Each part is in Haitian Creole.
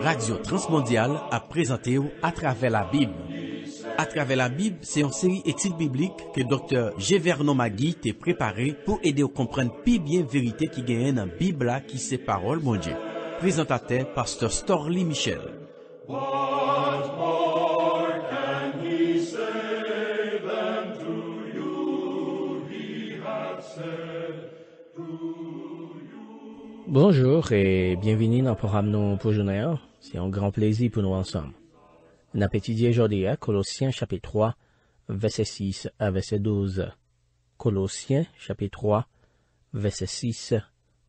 Radio Transmondial a prezante ou Atrave la Bib. Atrave la Bib, se yon seri etil biblik ke Dr. G. Vernon Magui te prepare pou ede ou komprende pi bien verite ki genyen an Bib la ki se parol mounje. Prezante a te, Pastor Storlie Michel. Bonjour et bienvenue dans le programme pour journée. C'est un grand plaisir pour nous ensemble. avons petit aujourd'hui Colossiens chapitre 3, verset 6 à verset 12. Colossiens chapitre 3, verset 6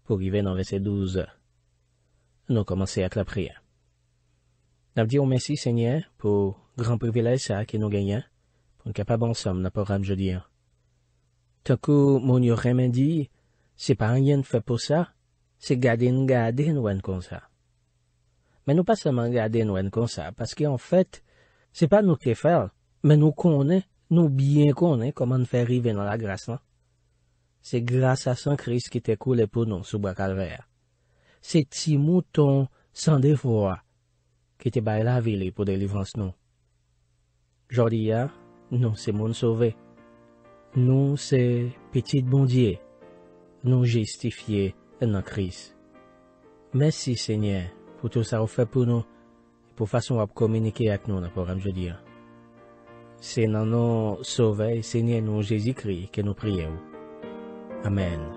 pour arriver dans verset 12. Nous commençons avec la prière. Nous disons oh, merci Seigneur pour grand privilège que nous gagnons pour nous capables ensemble dans le programme aujourd'hui. Tant que mon dit, c'est pas rien de fait pour ça, Se gade nou gade nou en kon sa. Men nou pas seman gade nou en kon sa, paske an fèt, se pa nou ke fèl, men nou kone, nou byen kone, koman fè rive nan la grase nan. Se grase san kris ki te koule pou nou sou bakal vè. Se ti mouton san devoua, ki te bay la vile pou de livranse nou. Jodi ya, nou se moun sove. Nou se petit bondye. Nou justifiye. en nan Kris. Mersi, Senye, pou tou sa ou fe pou nou, e pou fason wap komunike ak nou, nan pou remjou dir. Sen nan nou sovey, Senye nou Jezi kri, ke nou priye ou. Amen.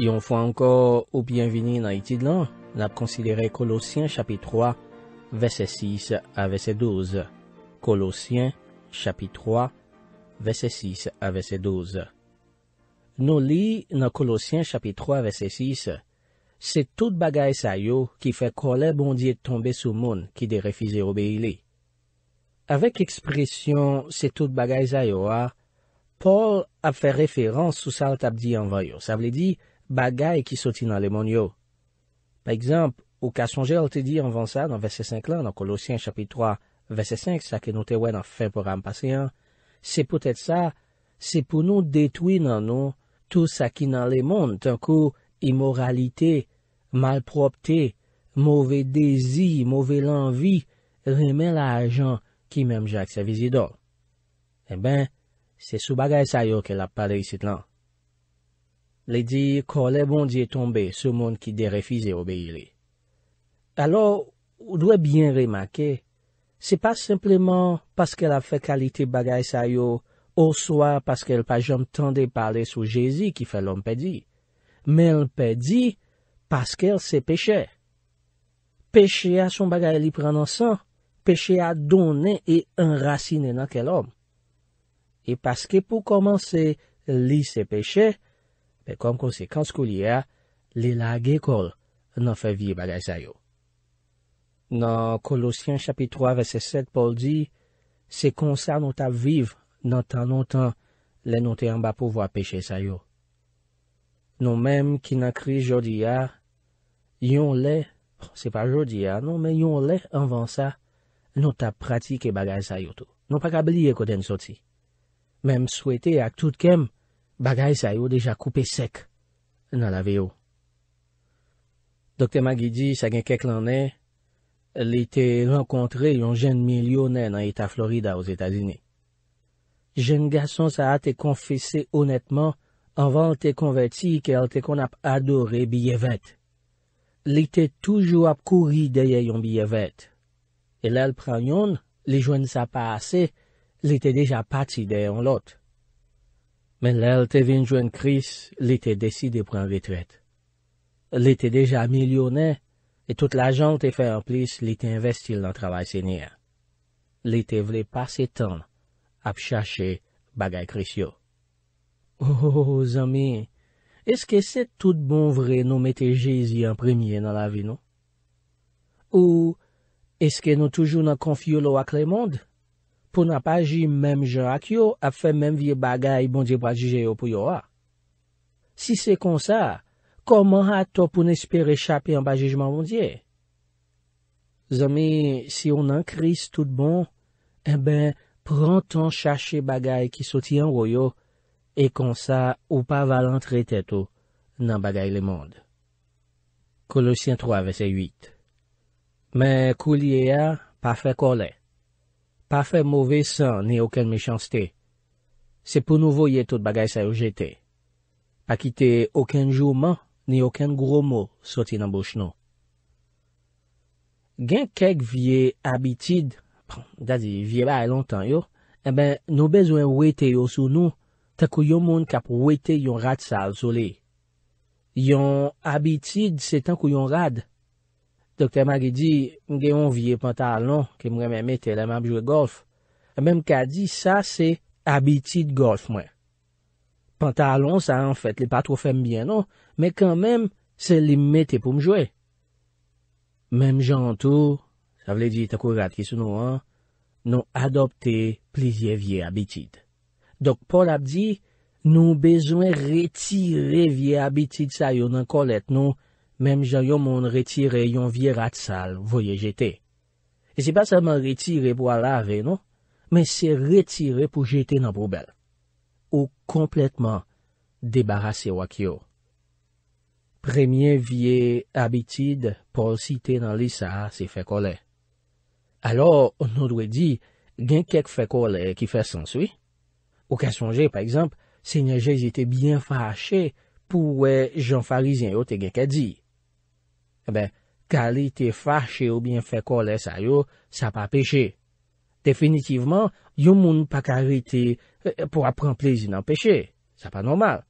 Yon fwa ankor ou byen vini nan itid lan, nan ap konsilere Kolossien chapit 3, vese 6 a vese 12. Kolossien chapit 3, vese 6 a vese 12. Nou li nan Kolossien chapit 3, vese 6, se tout bagay sayo ki fe kolè bondye tombe sou moun ki de refize obè ilè. Avèk ekspresyon se tout bagay sayo a, Paul ap fe referans sou sal tap di an vanyo. Sa vle di, bagay ki soti nan le moun yo. Pa ekzamp, ou ka son jèl te di anvan sa nan vese 5 lan, nan kolosyen chapit 3 vese 5, sa ke nou te wè nan fin program paseyan, se pou tèt sa, se pou nou detwi nan nou tou sa ki nan le moun, tan ko imoralite, malpropte, mouve dezi, mouve lanvi, remè la ajan ki mem jèk se vizidon. E eh ben, se sou bagay sa yo ke la pale yisit lan. li di, ko le bon diye tombe, se moun ki derefize obeye li. Alo, ou dwe bien remake, se pa simplement paske la fe kalite bagay sa yo, ou swa paske el pa jom tende pale sou Jezi ki fe l'on pe di, men pe di, paske el se peche. Peche a son bagay li prenan san, peche a done e enrasine nanke l'on. E paske pou komanse li se peche, Kom konsekans kou li a, li la ge kol nan fe vie bagay sa yo. Nan Kolosyan chapit 3, verset 7, Paul di, se konsa nou ta viv nan tan nou tan le nou te an ba pouwa peche sa yo. Nou menm ki nan kri jodi a, yon le, se pa jodi a, nou men yon le anvan sa, nou ta pratike bagay sa yo tou. Nou pa kab li ye kou den soti. Menm swete ak tout kem, Bagay sa yo deja koupe sek nan lave yo. Dokte Magidi, sa gen kek lanen, li te renkontre yon jen milyonnen nan Eta Florida ou Zetazine. Jen gason sa ate konfese honetman anvan te konverti ke al te kon ap adore biyevet. Li te toujou ap kouri deye yon biyevet. E lal pran yon, li jwen sa pa ase, li te deja pati deye yon lote. Men lèl te vin jwen kris, li te desi de pran vitwet. Li te deja milyonè, e tout la jan te fè an plis li te investil nan travay sènyè. Li te vle pasè tan ap chache bagay krisyo. O, oh, zami, eske se tout bon vre nou mette jezi an premye nan la vi nou? Ou eske nou toujou nan konfyo lou ak le mond? pou nan paji menm jen ak yo ap fe menm vie bagay bondye pradjije yo pou yo a. Si se kon sa, koman a to pou nespere chapi an bagay jman bondye? Zami, si yon nan kris tout bon, e ben pran ton chache bagay ki soti an royo e kon sa ou pa valant re teto nan bagay le mond. Kolosyen 3 ve se 8 Men kou liye a pa fe kolè. Pa fe mouve san ni oken mechanste. Se pou nouvo ye tout bagay sa yo jete. Pa kite oken jouman ni oken gro mou soti nan bosh nou. Gen kek vie abitid, pran, dadi vie ba e lontan yo, e ben nou bezwen wete yo sou nou, tenkou yon moun kap wete yon rad sal soli. Yon abitid se tenkou yon rad. Dokte magi di, gen yon vie pantalon, ke mwen men mette, lè men apjwe golf. E mèm ka di, sa se abiti de golf mwen. Pantalon, sa en fèt, lè pa tro fèm byen non, mèm kèm mèm se li mette pou mjwe. Mèm jantou, sa vle di, ta kou rad ki sou nou an, nou adopte plizye vie abiti. Dok, Paul apdi, nou bezwen retire vie abiti sa yon an kolet nou, Mem jan yon moun retire yon vie rat sal voye jeté. E se pa salman retire pou alare nou, men se retire pou jeté nan poubel. Ou kompletman debarase wak yo. Premye vie abitid pou al site nan lisa se fekole. Alo, nou dwe di gen kek fekole ki fè sansui. Ou kasonje, pa ekzamp, se nyeje zite byen fache pou we jan farizen yo te gen kadi. E ben, kalite fache ou bien fekole sa yo, sa pa peche. Definitiveman, yo moun pa kalite eh, pou apren plezi nan peche. Sa pa normal.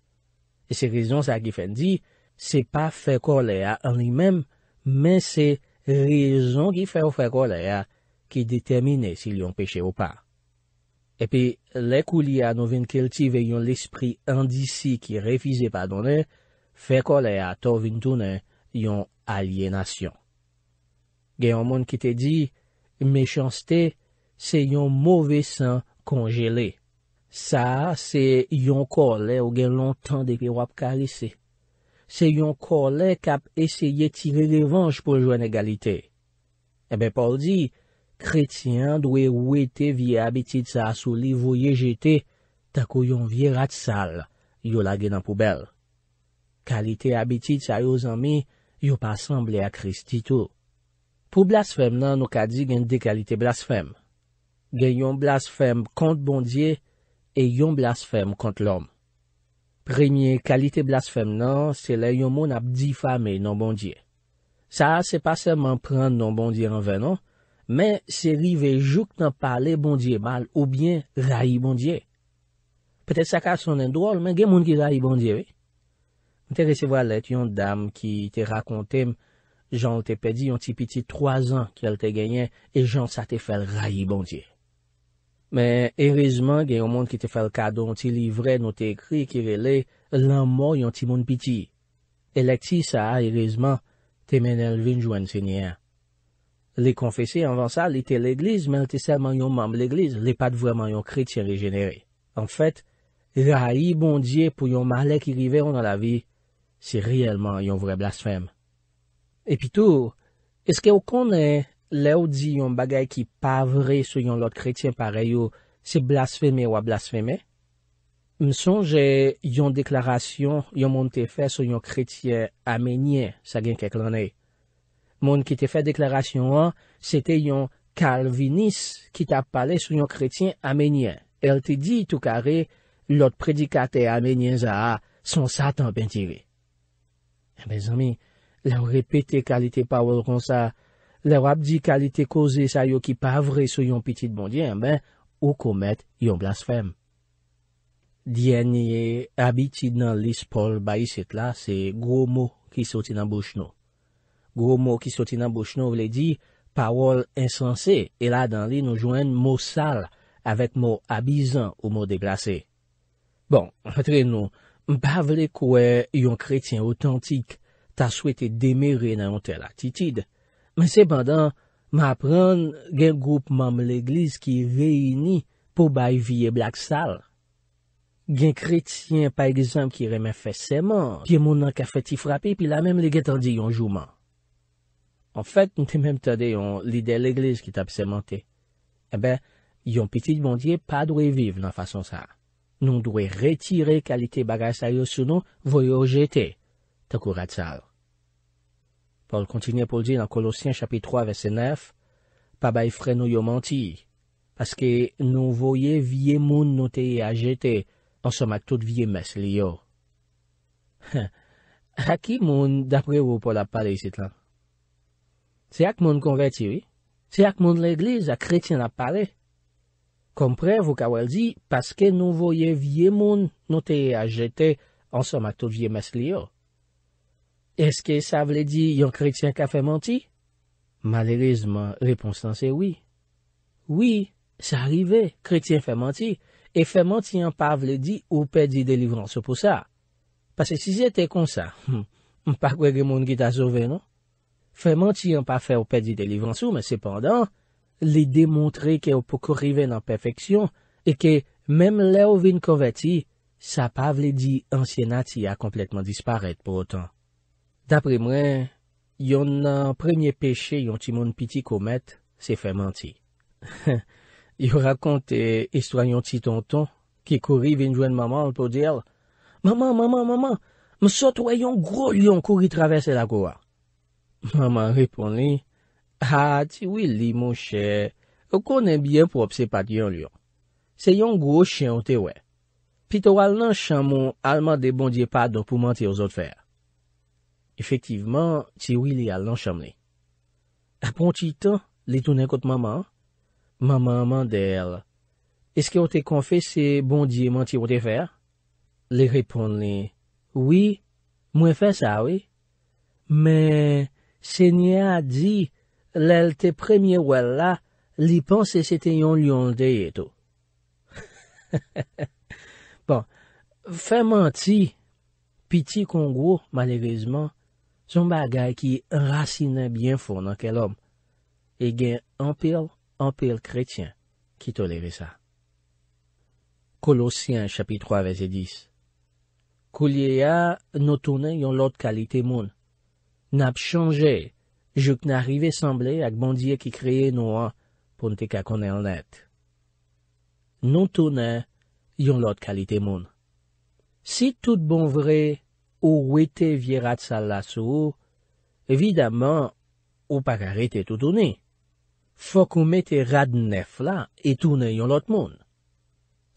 E se rezon sa ki fen di, se pa fekole a an li men, men se rezon ki fe ou fekole a, ki determine si li yon peche ou pa. E pi, lek ou li a nou vin keltive yon l'esprit andisi ki refize pa donen, fekole a to vin tonen yon peche. alyenasyon. Gen yon moun ki te di, mechansete, se yon mouve san kongelè. Sa, se yon kolè ou gen lontan de ki wap kalise. Se yon kolè kap eseye tire revanche pou jwen egalite. Ebe Paul di, kretyen dwe wete vie abitit sa asouli voye jetè tako yon vie rat sal yola gen an poubel. Kalite abitit sa yo zami Yo pa asemble a kristi tou. Pou blasfem nan nou ka di gen dekalite blasfem. Gen yon blasfem kont bondye e yon blasfem kont lom. Premye kalite blasfem nan se le yon moun ap difame nan bondye. Sa se pa seman pren nan bondye renve nan, men se rive jouk nan pale bondye mal ou bien rayi bondye. Petè sa ka sonen drol men gen moun ki rayi bondye vey. Nte resevwa let yon dam ki te rakontem jan ou te pedi yon ti piti 3 an ki el te genyen e jan sa te fel rayi bondye. Me erizman gen yon moun ki te fel kado ou ti livre nou te kri kirele lan mou yon ti moun piti. E lek ti sa erizman te menel vinjou an senyen. Le konfese anvan sa li te l'egliz men te serman yon mamb l'egliz le pat vweman yon kri ti regenere. An fet, rayi bondye pou yon male ki riveron nan la viy. Se riyelman yon vre blasfem. Epi tou, eske ou konen le ou di yon bagay ki pa vre sou yon lot kretien pare yo se blasfeme ou a blasfeme? M sonje yon deklarasyon yon moun te fe sou yon kretien amenye sa gen keklane. Moun ki te fe deklarasyon an, se te yon kalvinis ki ta pale sou yon kretien amenye. El te di tou kare, lot predikate amenye za a son satan pentiri. Bezami, eh, lèw repete kalite pawol kon sa, lèw apdi kalite koze sa yo ki pavre sou yon pitit bondyen, eh ben, ou komet yon blasfem. Dien yè abitid nan lis pol bayi set la, se gro mou ki soti nan bouch nou. Gro mou ki soti nan bouch nou vle di, pawol insanse, e la dan li nou jwen mou sal, avet mou abizan ou mou deplase. Bon, an fatre nou... Mpavle kowe yon kretyen otantik ta swete demere nan yon tel atitid, men sebandan, m apren gen goup mam l'egliz ki veyni pou bay vie blak sal. Gen kretyen pa egzamb ki remen fe seman, gen mounan ka feti frapi pi la menm le getan di yon jouman. En fèt, m te menm tade yon lider l'egliz ki tap seman te. Ebe, yon piti bondye pa dwe vive nan fason sa. Nou dwe retire kalite bagay sa yo sou nou voye o jete, takou rat sal. Paul kontinye pou ldi nan Kolosyan chapit 3 vese 9, pabay fre nou yo manti, paske nou voye vie moun nou teye a jete, ansoma tout vie mes li yo. A ki moun dapre wou Paul ap pale sit lan? Se ak moun konweti, oui? Se ak moun l'eglize a kretien ap pale? Komprèv ou kawel di, paske nou voye vie moun nou teye a jetè an somak tout vie mes liyo. Eske sa vle di yon kretien ka fè manti? Malerizman, reponsan se wii. Wii, sa arrive, kretien fè manti, e fè manti yon pa vle di ou pedi de livransou pou sa. Paske si ze te konsa, mpa hmm, kwege moun ki ta zove, non? Fè manti yon pa fè ou pedi de livransou, men sepandan... li demontre ke ou pou korrive nan pepeksyon, e ke menm le ou vin koveti, sa pa vle di ansyenati a kompletman disparet pou otan. Dapre mwen, yon nan premyen peche yon ti moun piti komet, se fe manti. Yo rakonte eh, istwa yon ti tonton, ki kori vin jwen maman pou dir, «Maman, maman, maman, msot wè yon grolyon kori travesse la kowa!» Maman riponi, Ha, ti wili, moun chè, yo konen byen pou obse pati yon lyon. Se yon gwo chè yon te wè. Pi tou al nan chanmou, alman de bondye padou pou manti yo zot fè. Efektiveman, ti wili al nan chanmou li. A pon ti ton, li tounen kote maman? Maman mandèl, eske yo te konfè se bondye manti yo te fè? Li repon li, oui, mwen fè sa, oui. Men, se nye a di, Lèl te premye wèl la, li panse se te yon lyon dey eto. Bon, fèm an ti, pi ti kon gwo, malèvezman, son bagay ki racine bien fò nan ke lòm. E gen empèl, empèl kretyen ki tolere sa. Kolosyen, chapitro avèze dis. Kou liye a, nou tonen yon lot kalite moun. Nap chanje e. Jouk nan rive semble ak bandye ki kreye nou an pou nte kakone an let. Non toune yon lot kalite moun. Si tout bon vre ou wete vye rat sal la sou, evidaman ou pa karete toutoune. Fokoume te rad nef la etoune yon lot moun.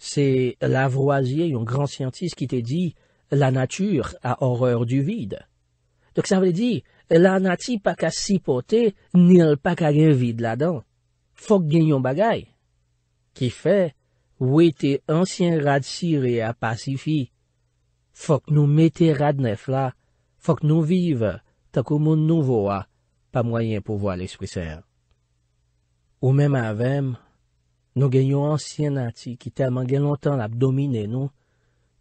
Se lavroazye yon gran siyantis ki te di la natyur a horreur du vide. Dok sa vle di... E la nati pa ka sipote, ni al pa ka gen vide la dan. Fok genyon bagay. Ki fe, ou ete ansyen rad siri a pasifi. Fok nou mete rad nef la, fok nou vive, takou moun nouvo a, pa mwayen pou vwa leswisèl. Ou menm avèm, nou genyon ansyen nati ki ta man gen lontan la bdomine nou,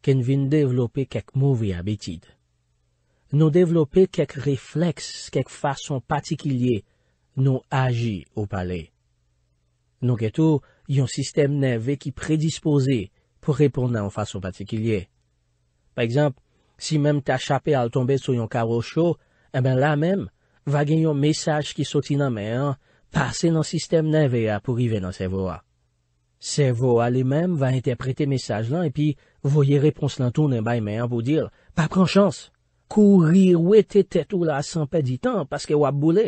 ken vin devlope kek mouvi a betide. nou devlope kek refleks, kek fason patikilye, nou aji ou pale. Nou ketou, yon sistem neve ki predispose pou repor nan yon fason patikilye. Pa ekzamp, si mem ta chapè al tombe sou yon karo chou, e ben la mem, va gen yon mesaj ki soti nan men an, pase nan sistem neve a pou rive nan se vo a. Se vo a li mem, va interprete mesaj lan, e pi voye repons lan ton nan bay men an pou dir, pa pren chans! kou rir we te tet ou la sanpe di tan, paske wap boule.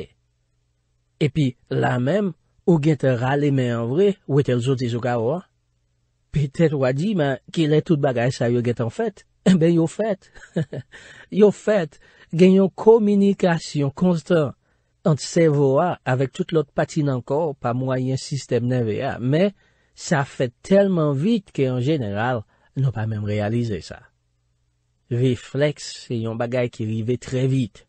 Epi, la mem, ou gen te rale me anvre, ou etel zo te zoka wap, petet wadi, ma, ki le tout bagay sa yo gen tan fèt, e eh ben yo fèt. Yo fèt, gen yon kominikasyon konstant ant se vo wap, avèk tout lot patin ankor, pa mwayen sistem neve ya, me, sa fèt telman vit, ki en jeneral, nou pa mem realize sa. Reflex se yon bagay ki rive tre vit.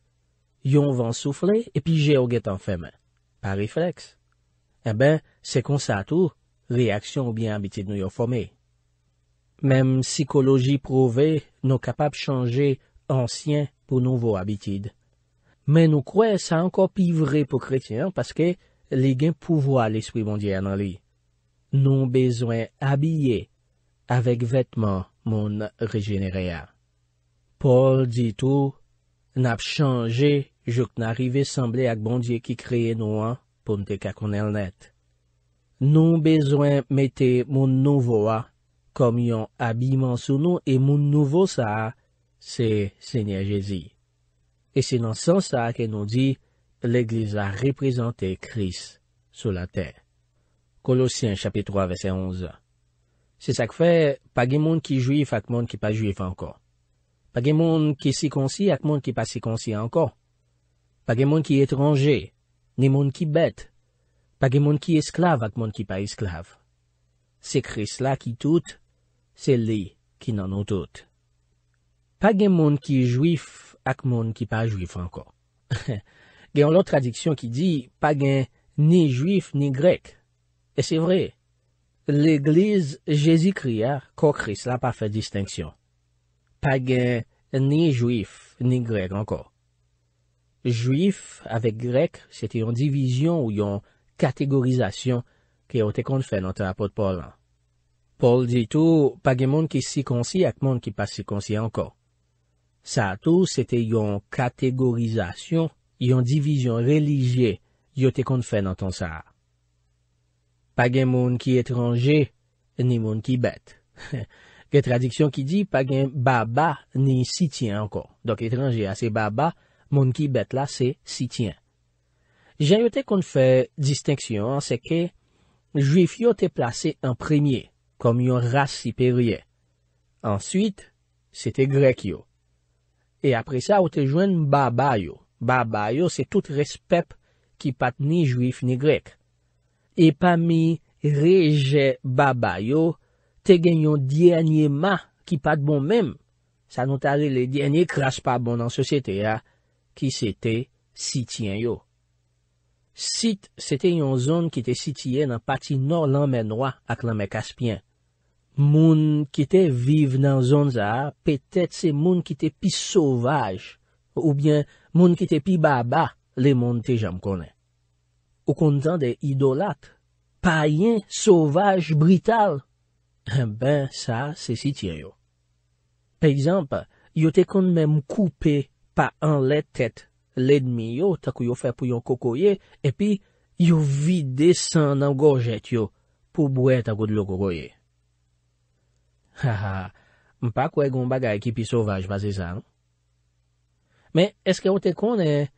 Yon van soufle epi je ou getan femen. Par reflex. E ben, se konsa tou, reaksyon ou bien abitid nou yon fome. Mem psikoloji prouve, nou kapap chanje ansyen pou nouvo abitid. Men nou kwe, sa anko pi vre pou kretiyan, paske li gen pouvo al espri mondyen nan li. Nou bezwen abiye avek vetman moun regenerea. Paul ditou, nap chanje jok narive sanble ak bondye ki kreye nou an pou mte kakon el net. Nou bezwen mete moun nouvo an, kom yon abiman sou nou, e moun nouvo sa, se Seigneur Jezi. E se nan san sa ke nou di, l'Eglise a reprezenté Kris sou la terre. Kolosien, chapit 3, vese 11. Se sak fe, pagi moun ki juif ak moun ki pa juif anko. Pa gen moun ki sikonsi ak moun ki pa sikonsi anko. Pa gen moun ki etranje, ni moun ki bet. Pa gen moun ki esklave ak moun ki pa esklave. Se kris la ki tout, se li ki nan nou tout. Pa gen moun ki juif ak moun ki pa juif anko. Gen lò tradiksyon ki di, pa gen ni juif ni grek. E se vre, l'egliz Jezikria ko kris la pa fe disteksyon. Page ni juif, ni grek anko. Juif, avek grek, se te yon divizyon ou yon kategorizasyon ke yo te konfe nan ta apot polan. Pol di tou, page moun ki sikonsi ak moun ki pasikonsi anko. Sa tou, se te yon kategorizasyon, yon divizyon religye yo te konfe nan ton sa. Page moun ki etranje, ni moun ki bete. Lè tradiksyon ki di, pa gen baba ni sityen ankon. Dok etranje a se baba, moun ki bet la se sityen. Janyote kon fè disteksyon, seke, juif yo te plase en premye, kom yon ras siperye. Ansyit, se te grekyo. E apre sa, yo te jwen baba yo. Baba yo se tout respep ki pat ni juif ni grek. E pa mi reje baba yo, te gen yon djenye ma ki pat bon mem, sa nou tare le djenye kras pa bon nan sosyete ya, ki se te sityen yo. Sit, se te yon zon ki te sityen nan pati nor lanmenwa ak lanmen kaspyen. Moun ki te vive nan zon za, petet se moun ki te pi sovaj, ou bien moun ki te pi baba le moun te jam konen. Ou kontan de idolat, payen, sovaj, brital, Eh ben sa se sitye yo. Per exemple, yo tekon men mkoupe pa an le tet le dmi yo tako yo fe pou yon kokoye, epi yo vide san nan gorjet yo pou bwe tako dlo kokoye. Ha ha, mpa kwe goun bagay ki pi sovaj base zan. Men eske yo tekone eh,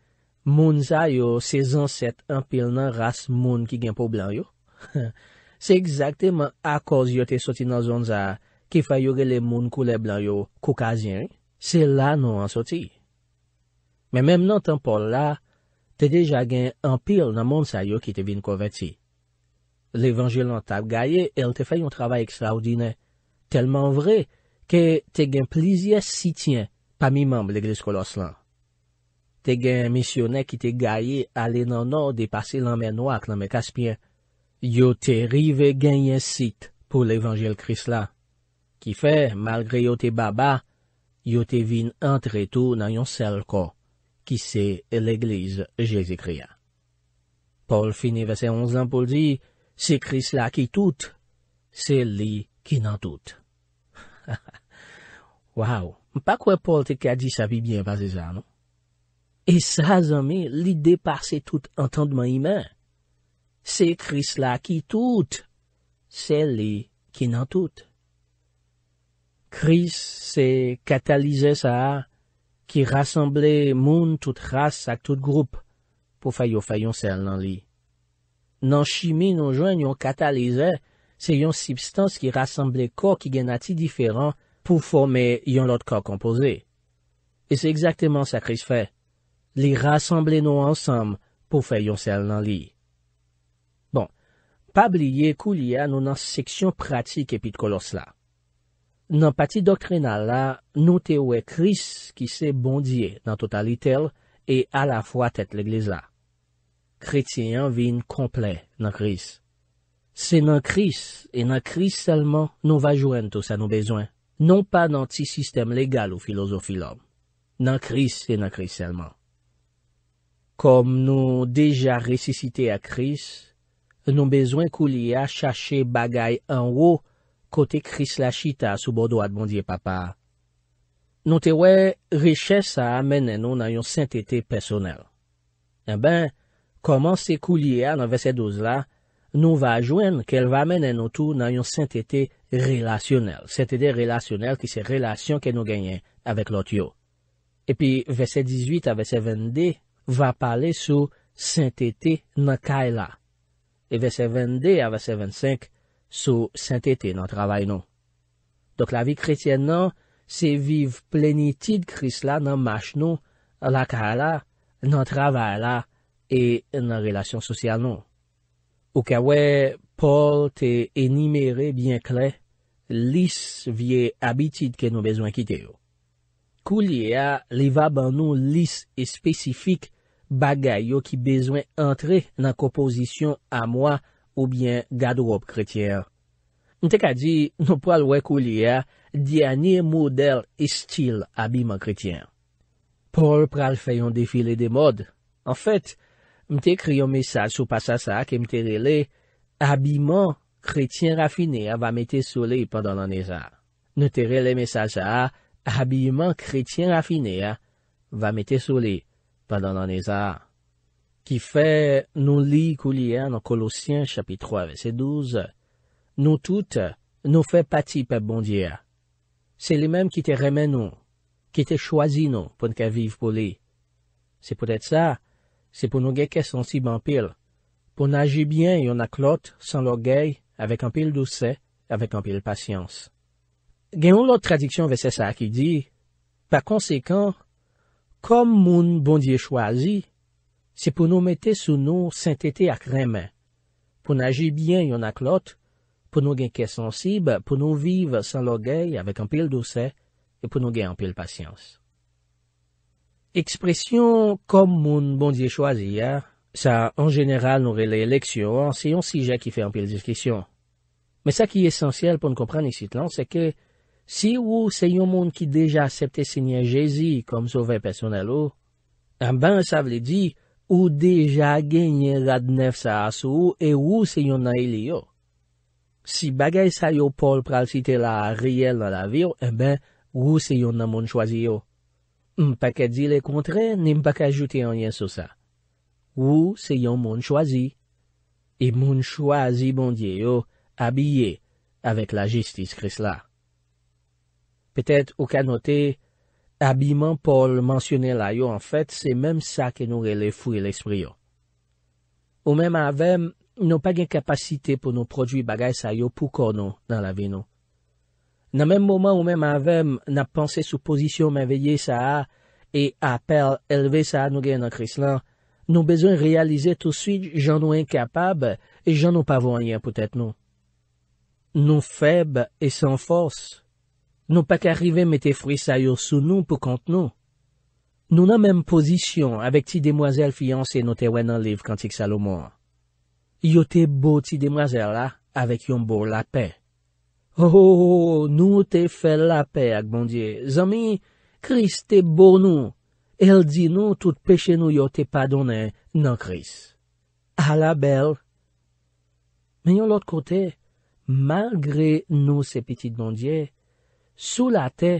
moun za yo se zan set an pil nan ras moun ki gen pou blan yo? Se ekzakteman a koz yo te soti nan zon za ki fay yo ge le moun koule blan yo koukazyen, se la nou an soti. Men menm nan tanpon la, te deja gen empil nan moun sa yo ki te vin kouveti. Le vange lan tap gaye el te fay yon travay ekstraoudine, telman vre ke te gen plizye sityen pa mi mamb l'eglis kolos lan. Te gen misione ki te gaye ale nan nou de pase lan men wak lan men kaspyen, Yo te rive genye sit pou l'evangel kris la, ki fe, malgre yo te baba, yo te vin entretou nan yon sel ko, ki se l'eglize jesikria. Paul finive se onzan pou di, se kris la ki tout, se li ki nan tout. Waw, pa kwe Paul te ka di sa bi bien pa se za, nou? E sa zanme, li deparse tout entendman imen. Se kris la ki tout, se li ki nan tout. Kris se katalize sa ki rassemble moun tout ras ak tout group pou fay yo fay yon sel nan li. Nan chimie nou jwen yon katalize, se yon sibstans ki rassemble kor ki genati diferan pou fome yon lot kor kompoze. E se ekzakteman sa kris fe. Li rassemble nou ansam pou fay yon sel nan li. pab liye kou liya nou nan seksyon pratik epit kolos la. Nan pati doktrenal la, nou te we kris ki se bondye nan totalitel e ala fwa tèt l'eglis la. Kretien vin komple nan kris. Se nan kris e nan kris selman nou va jwen to sa nou bezwen, nou pa nan ti sistem legal ou filosofi lom. Nan kris e nan kris selman. Kom nou deja resisite a kris, Nou bezwen kou liye a chache bagay anwo kote kris la chita sou bodo ad bondye papa. Nou te we reches a amen en nou nan yon sainteté personel. E ben, koman se kou liye a nan vese 12 la, nou va ajwen ke el va amen en nou tou nan yon sainteté relasyonel. Sainteté relasyonel ki se relasyon ke nou genyen avèk lot yo. E pi vese 18 avè se 20 de va pale sou sainteté nan kaila. e vese 22 a vese 25 sou saintete nan travay nou. Dok la vi kretyen nan, se viv pleniti de kris la nan mash nou, la ka la, nan travay la, e nan relasyon sosyal nou. Ou ka we, Paul te enimere bien kle, lis vie abitid ke nou bezwen kite yo. Kou liye a, li va ban nou lis e spesifik bagay yo ki bezwen antre nan kompozisyon a mwa ou bien gadwop kretiyan. Mte kadi, nou pral wek ou li ya, diyanye model estil abiman kretiyan. Por pral fayon defile de mod, an fèt, mte kriyo mesaj sou pasasa ke mte rele, abiman kretiyan rafine ya va mette soli pandan lan eza. Mte rele mesaj a, abiman kretiyan rafine ya va mette soli, pa dan anezar. Ki fe nou li kou li bon a nan kolosyen chapit 3 vese 12, nou tout nou fe pati pe bondi a. Se li menm ki te remen nou, ki te chwazi nou pou nka viv pou li. Se pou det sa, se pou nou ge kes ansi ban pil, pou nage bien yon ak lot san lo gey avèk an pil dousè, avèk an pil pasyans. Gen yon lot tradiksyon vese sa ki di, pa konsekant, Kom moun bondye chwazi, se pou nou mette sou nou sentete ak remen. Pou nou aji bien yon ak lot, pou nou gen ke sensib, pou nou vive san logay avek anpil dosè, e pou nou gen anpil pasyans. Ekspresyon kom moun bondye chwazi, sa an general nou rele leksyon, se yon sije ki fe anpil diskisyon. Me sa ki esensyal pou nou kompran isi tlan, se ke... Si ou se yon moun ki deja acepte sinye jezi kom souve personel ou, en ben sa vle di ou deja genye radnev sa asou e ou se yon na ili yo. Si bagay sa yo pol pral site la a riyel nan la viyo, en ben ou se yon nan moun chwazi yo. M pa ke di le kontre, ni m pa ke ajoute anyen sou sa. Ou se yon moun chwazi. E moun chwazi moun diyo abyeye avèk la jistis kris la. Petète ou ka note, abiman pol mansyonè la yo an fèt, se mèm sa ke nou re le fou e l'esprit yo. Ou mèm avèm, nou pa gen kapasite pou nou prodwi bagay sa yo pou kon nou nan la ve nou. Nan mèm mouman ou mèm avèm, nan panse sou posisyon mè veye sa a, e apèl elve sa a nou gen nan kris lan, nou bezon realize tout suite jan nou enkapab, e jan nou pa vwenye pou tèt nou. Nou feb e san fòs, Nou pa ka rive mete frisa yo sou nou pou kont nou. Nou nan menm posisyon avek ti demwazel fiyanse nou te wen nan liv kantik Salomon. Yo te bo ti demwazel la, avek yon bo la pe. Ho, oh, oh, ho, oh, ho, nou te fe la pe ak bondye. Zami, kris te bo nou. El di nou tout peche nou yo te pa donen nan kris. Ala bel. Menyon lot kote, malgre nou se pitit bondye... Sou la te,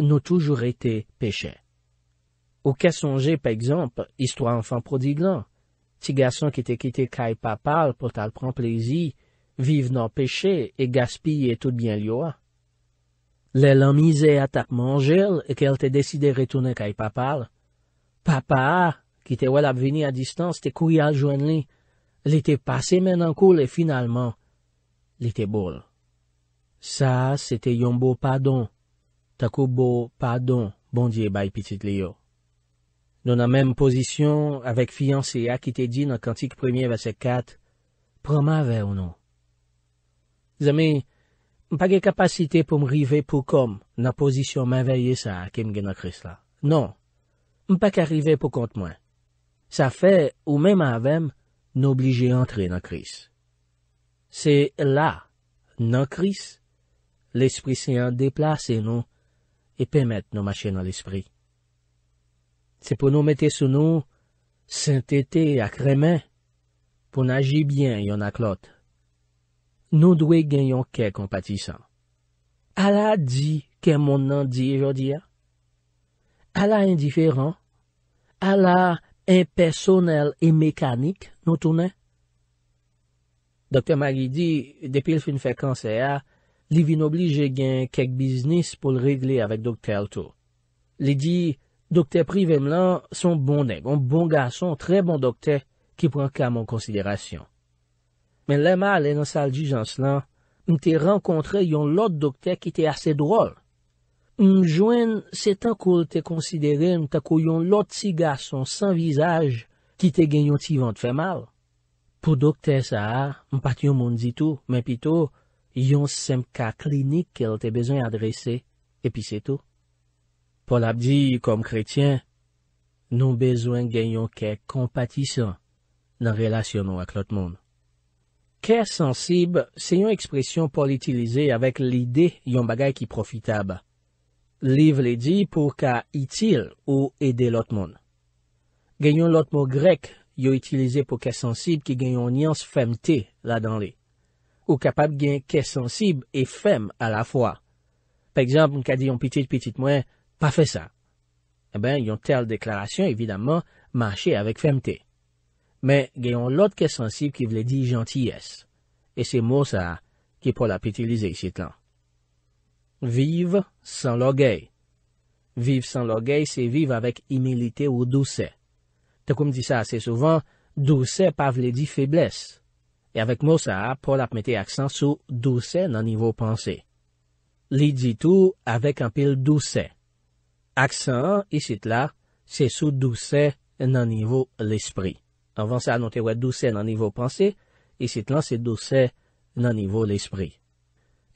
nou toujou rete peche. Ou kes sonje, pe ekzamp, histwa anfan prodiglan. Ti gason ki te kite kay papal pou tal pran plezi, vive nan peche e gaspi e tout bien lyo a. Le lanmize a tap manjil e kel te deside retounen kay papal. Papa a, ki te wel ap vini a distans, te kouyal jwen li. Li te pase men ankou le finalman. Li te bol. Sa, se te yon bo padon, takou bo padon bondye bay pitit le yo. Don nan menm posisyon avek fianse ya ki te di nan kantik premiye vasek kat, promave ou nou. Zeme, mpake kapasite pou mrive pou kom nan posisyon menveye sa aken gen nan kris la. Non, mpake arrive pou kont mwen. Sa fe ou menm avem nou obligye antre nan kris. Se la nan kris. l'esprit se yon deplase nou e pe met nou mache nan l'esprit. Se pou nou mette sou nou sentete ak remen, pou nou aji byen yon ak lot, nou dwe genyon ke kompati san. Ala di ke moun nan di e jodi ya? Ala indiferan? Ala impersonel e mekanik nou tounen? Dr. Magui di, depil fin fèkansè ya, Li vin oblije gen kek biznis pou l'rigle avèk dokte al tou. Li di, dokte prive m lan son bon neg, an bon gason, tre bon dokte, ki pran ka m an konsiderasyon. Men lè mal en an saljijans lan, m te renkontre yon lot dokte ki te ase drol. M jwen setan kol te konsidere m tako yon lot si gason san vizaj ki te gen yon ti vant fe mal. Po dokte sa, m pati yon moun zi tou, men pi tou, yon sem ka klinik ke l te bezwen adrese epi seto. Pol ap di, kom kretyen, nou bezwen genyon ke kompati san nan relasyon nou ak lot moun. Ke sensib se yon ekspresyon pol itilize avèk li de yon bagay ki profita ba. Liv le di pou ka itil ou ede lot moun. Genyon lot moun grek yo itilize pou ke sensib ki genyon yons femte la dan li. Ou kapap gen kè sensib e fem a la fwa. Pè ekjamp, mkè di yon piti piti mwen, pa fè sa. E ben, yon tel deklarasyon evidamman, manche avèk femte. Men, gen yon lot kè sensib ki vle di jantyes. E se mou sa, ki pou la piti lise yisit lan. Viv san logay. Viv san logay, se viv avèk imilite ou dousè. Te koum di sa asè souvan, dousè pa vle di feblesse. E avèk mò sa ap, pol ap mette aksan sou dousè nan nivou pansè. Li ditou avèk anpil dousè. Aksan an, isit la, se sou dousè nan nivou l'esprit. Anvan sa anote wè dousè nan nivou pansè, isit lan se dousè nan nivou l'esprit.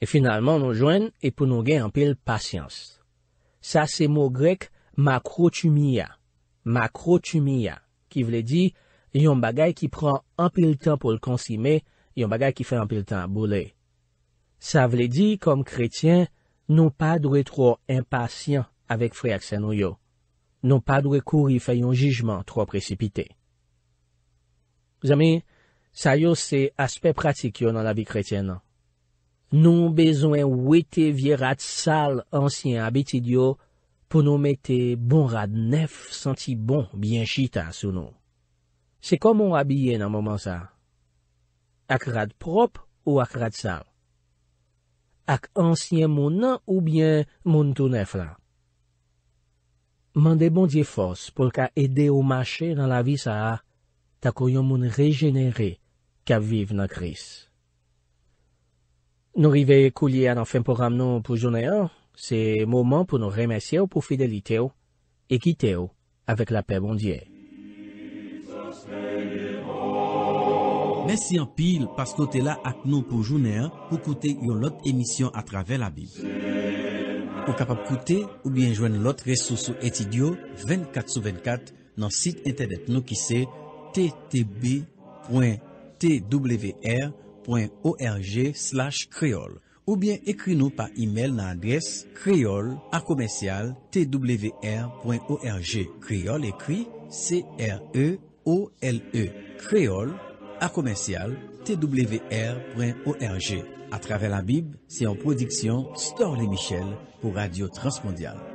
E finalman nou jwen, epoun nou gen anpil pasyans. Sa se mò grek makrotumia. Makrotumia, ki vle di... Yon bagay ki pran anpil tan pou l'konsime, yon bagay ki fè anpil tan boule. Sa vle di, kom kretyen, nou pa dwe tro impasyen avèk frè aksen nou yo. Nou pa dwe kouri fè yon jijman tro precipite. Zami, sa yo se aspe pratik yo nan la vi kretyen nan. Nou bezwen wete vye rat sal ansyen abeti diyo pou nou mette bon rat nef senti bon byen chitan sou nou. Se kon moun abye nan moun monsan? Ak rad prop ou ak rad san? Ak ansyen moun nan ou byen moun tou nef lan? Mande bondye fos pou lka ede ou mache nan la vi sa a, takoyon moun regenere kap vive nan kris. Nou rive kou li an anfen pou ram nou pou zounen an, se moun moun pou nou remese ou pou fidelite ou, e kite ou avek la pe bondye. Mèsi an pil pas kote la ak nou pou jounè an pou kote yon lot emisyon a travè la bib. Pou kapap kote ou bien jwen lot resosou etidyo 24 sou 24 nan sit internet nou ki se ttb.twr.org slash kreol. Ou bien ekri nou pa imel nan adres kreol akomensyal twr.org kreol ekri kreol. O-L-E, créole, à commercial, twr.org. À travers la Bible, c'est en production les Michel pour Radio Transmondial